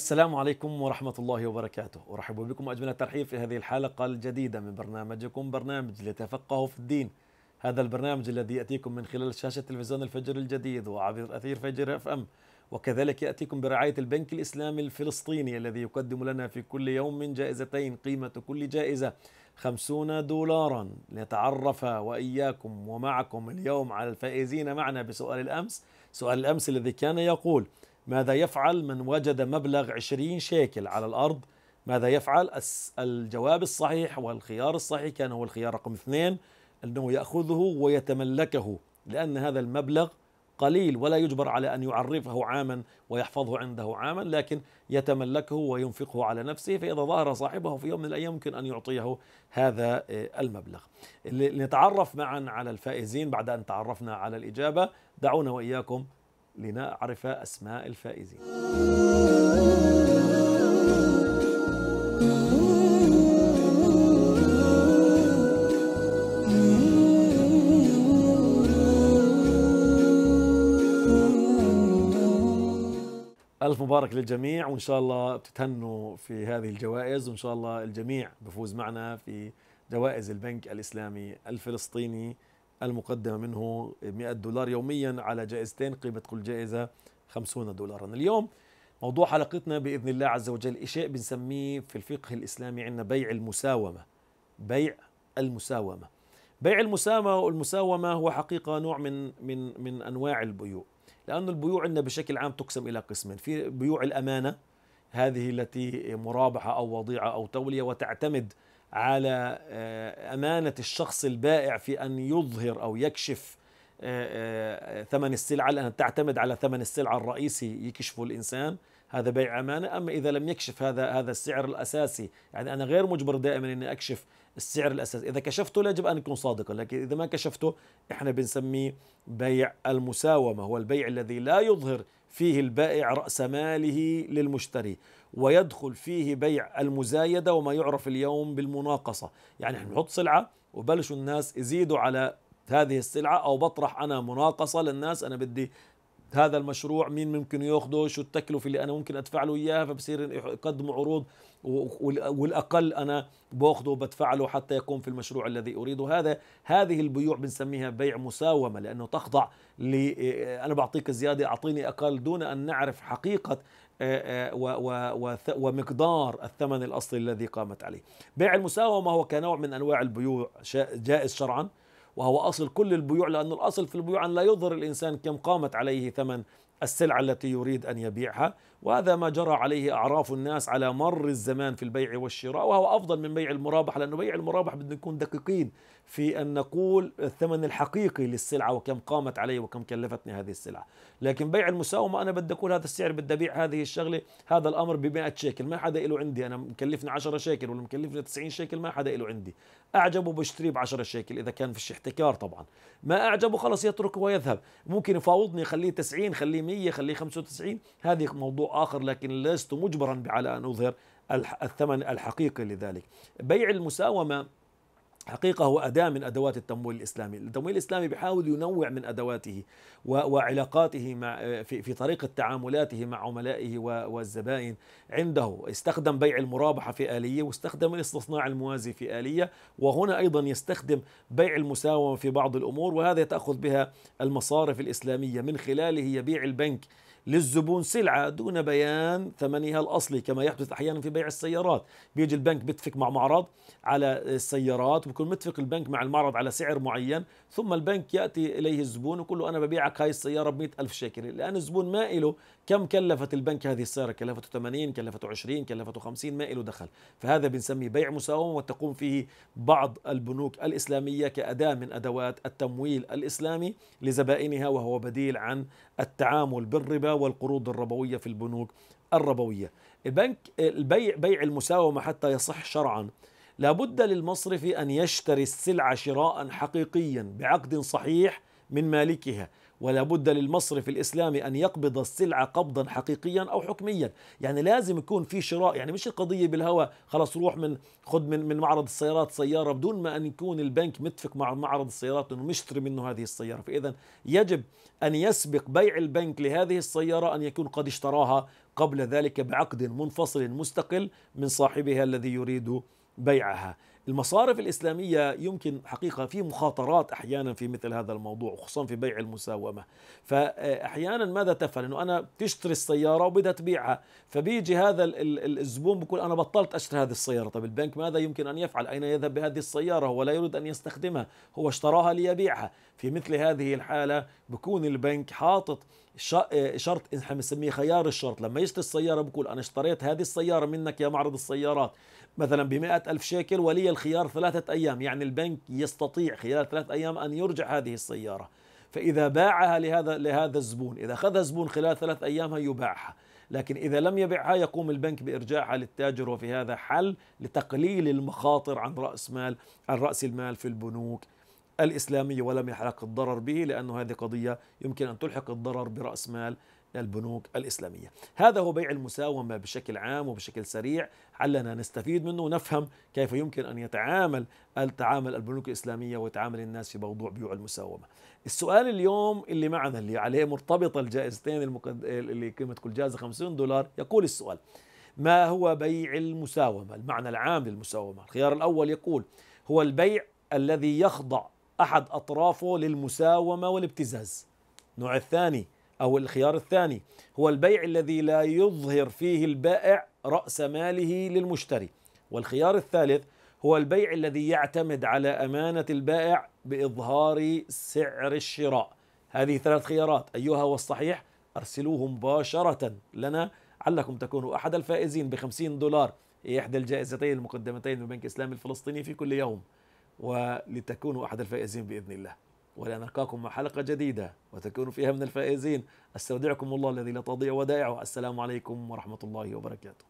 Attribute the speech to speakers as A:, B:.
A: السلام عليكم ورحمة الله وبركاته أرحب بكم أجمل الترحيب في هذه الحلقة الجديدة من برنامجكم برنامج لتفقهوا في الدين هذا البرنامج الذي يأتيكم من خلال شاشة تلفزيون الفجر الجديد وعبر أثير فجر اف ام وكذلك يأتيكم برعاية البنك الإسلامي الفلسطيني الذي يقدم لنا في كل يوم جائزتين قيمة كل جائزة خمسون دولارا لنتعرف وإياكم ومعكم اليوم على الفائزين معنا بسؤال الأمس سؤال الأمس الذي كان يقول ماذا يفعل من وجد مبلغ 20 شيكل على الأرض ماذا يفعل الجواب الصحيح والخيار الصحيح كان هو الخيار رقم اثنين أنه يأخذه ويتملكه لأن هذا المبلغ قليل ولا يجبر على أن يعرفه عاما ويحفظه عنده عاما لكن يتملكه وينفقه على نفسه فإذا ظهر صاحبه في يوم من الأيام يمكن أن يعطيه هذا آه، المبلغ لنتعرف معا على الفائزين بعد أن تعرفنا على الإجابة دعونا وإياكم لنعرف أسماء الفائزين ألف مبارك للجميع وإن شاء الله بتتهنوا في هذه الجوائز وإن شاء الله الجميع بفوز معنا في جوائز البنك الإسلامي الفلسطيني المقدمة منه 100 دولار يوميا على جائزتين قيمة كل جائزة 50 دولارا اليوم موضوع حلقتنا بإذن الله عز وجل شيء بنسميه في الفقه الإسلامي عندنا بيع المساومة بيع المساومة بيع المساومة والمساومة هو حقيقة نوع من من من أنواع البيوع لأن البيوع عندنا بشكل عام تقسم إلى قسمين في بيوع الأمانة هذه التي مرابحة أو وضيعة أو تولية وتعتمد على آه، امانه الشخص البائع في ان يظهر او يكشف آه، آه، ثمن السلعة لأنها تعتمد على ثمن السلعة الرئيسي يكشفه الإنسان هذا بيع أمانة أما إذا لم يكشف هذا هذا السعر الأساسي يعني أنا غير مجبر دائما أني أكشف السعر الأساسي إذا كشفته يجب أن يكون صادقا لكن إذا ما كشفته إحنا بنسميه بيع المساومة هو البيع الذي لا يظهر فيه البائع رأس ماله للمشتري ويدخل فيه بيع المزايدة وما يعرف اليوم بالمناقصة يعني نحن نحط سلعة وبلشوا الناس يزيدوا على هذه السلعة أو بطرح أنا مناقصة للناس أنا بدي هذا المشروع مين ممكن ياخده شو التكلفة اللي أنا ممكن أدفع له إياها فبصير يقدموا عروض والأقل أنا باخذه وبدفع له حتى يقوم في المشروع الذي أريده هذا هذه البيوع بنسميها بيع مساومة لأنه تخضع لي إيه، أنا بعطيك زيادة أعطيني أقل دون أن نعرف حقيقة آه، آه، ومقدار الثمن الأصلي الذي قامت عليه بيع المساومة هو كنوع من أنواع البيوع جائز شرعا وهو أصل كل البيوع لأن الأصل في البيوع أن لا يظهر الإنسان كم قامت عليه ثمن السلعة التي يريد أن يبيعها وهذا ما جرى عليه أعراف الناس على مر الزمان في البيع والشراء وهو أفضل من بيع المرابح لأنه بيع المرابح بدنا نكون دقيقين في أن نقول الثمن الحقيقي للسلعة وكم قامت علي وكم كلفتني هذه السلعة لكن بيع المساومة أنا بدي أقول هذا السعر بدي أبيع هذه الشغلة هذا الأمر ب 100 شيكل ما حدا له عندي أنا مكلفني 10 شيكل ولا مكلفني 90 شيكل ما حدا له عندي أعجبه بشتريه بعشرة 10 شيكل إذا كان فيش احتكار طبعا ما أعجبه خلص يتركه ويذهب ممكن يفاوضني خليه 90 خليه 100 خليه 95 هذه موضوع آخر لكن لست مجبرا على أن أظهر الثمن الحقيقي لذلك بيع المساومة حقيقة هو أداة من أدوات التمويل الإسلامي التمويل الإسلامي بيحاول ينوع من أدواته وعلاقاته مع في, في طريقة تعاملاته مع عملائه والزبائن عنده استخدم بيع المرابحة في آلية واستخدم الاستصناع الموازي في آلية وهنا أيضا يستخدم بيع المساومة في بعض الأمور وهذا تأخذ بها المصارف الإسلامية من خلاله يبيع البنك للزبون سلعة دون بيان ثمنها الأصلي كما يحدث أحيانا في بيع السيارات بيجي البنك بيتفق مع معرض على السيارات بكون متفق البنك مع المعرض على سعر معين ثم البنك يأتي إليه الزبون ويقول له أنا ببيعك هاي السيارة ب ألف شيكل لأن الزبون ما إله كم كلفت البنك هذه السيارة كلفته 80 كلفته 20 كلفته 50 ما إله دخل فهذا بنسميه بيع مساومة وتقوم فيه بعض البنوك الإسلامية كأداة من أدوات التمويل الإسلامي لزبائنها وهو بديل عن التعامل بالربا السابقة والقروض الربوية في البنوك الربوية البنك البيع بيع المساومة حتى يصح شرعا لابد للمصرف أن يشتري السلعة شراء حقيقيا بعقد صحيح من مالكها ولا بد للمصرف الإسلامي أن يقبض السلعة قبضا حقيقيا أو حكميا يعني لازم يكون في شراء يعني مش القضية بالهواء خلاص روح من خذ من, من معرض السيارات سيارة بدون ما أن يكون البنك متفق مع معرض السيارات أنه مشتري منه هذه السيارة فإذا يجب أن يسبق بيع البنك لهذه السيارة أن يكون قد اشتراها قبل ذلك بعقد منفصل مستقل من صاحبها الذي يريد بيعها المصارف الإسلامية يمكن حقيقة في مخاطرات أحيانا في مثل هذا الموضوع خصوصا في بيع المساومة فأحيانا ماذا تفعل أنه أنا تشتري السيارة وبدها تبيعها فبيجي هذا الزبون بيقول أنا بطلت أشتري هذه السيارة طب البنك ماذا يمكن أن يفعل أين يذهب بهذه السيارة هو لا يريد أن يستخدمها هو اشتراها ليبيعها في مثل هذه الحالة بكون البنك حاطط شرط احنا بنسميه خيار الشرط لما يشتري السيارة بقول أنا اشتريت هذه السيارة منك يا معرض السيارات مثلا ب ألف شيكل ولي الخيار ثلاثة أيام يعني البنك يستطيع خلال ثلاثة أيام أن يرجع هذه السيارة فإذا باعها لهذا لهذا الزبون إذا أخذها الزبون خلال ثلاثة أيام يباعها لكن إذا لم يبعها يقوم البنك بإرجاعها للتاجر وفي هذا حل لتقليل المخاطر عن رأس مال عن رأس المال في البنوك الإسلامية ولم يحلق الضرر به لأنه هذه قضية يمكن أن تلحق الضرر برأس مال البنوك الإسلامية هذا هو بيع المساومة بشكل عام وبشكل سريع علنا نستفيد منه ونفهم كيف يمكن أن يتعامل التعامل البنوك الإسلامية وتعامل الناس في موضوع بيوع المساومة السؤال اليوم اللي معنا اللي عليه مرتبطة الجائزتين المقد... اللي قيمة كل جائزة 50 دولار يقول السؤال ما هو بيع المساومة المعنى العام للمساومة الخيار الأول يقول هو البيع الذي يخضع أحد أطرافه للمساومة والابتزاز النوع الثاني أو الخيار الثاني هو البيع الذي لا يظهر فيه البائع رأس ماله للمشتري والخيار الثالث هو البيع الذي يعتمد على أمانة البائع بإظهار سعر الشراء هذه ثلاث خيارات أيها هو الصحيح أرسلوه مباشرة لنا علكم تكونوا أحد الفائزين بخمسين دولار إحدى الجائزتين المقدمتين من بنك إسلام الفلسطيني في كل يوم ولتكونوا أحد الفائزين بإذن الله ولا نلقاكم مع حلقة جديدة وتكونوا فيها من الفائزين أستودعكم الله الذي لا تضيع ودائعه السلام عليكم ورحمة الله وبركاته